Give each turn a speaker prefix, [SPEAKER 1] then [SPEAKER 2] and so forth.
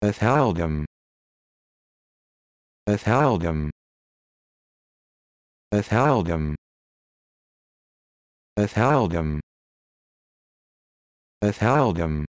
[SPEAKER 1] Athaldum. Athaldum. Athaldum. Athaldum. Athaldum.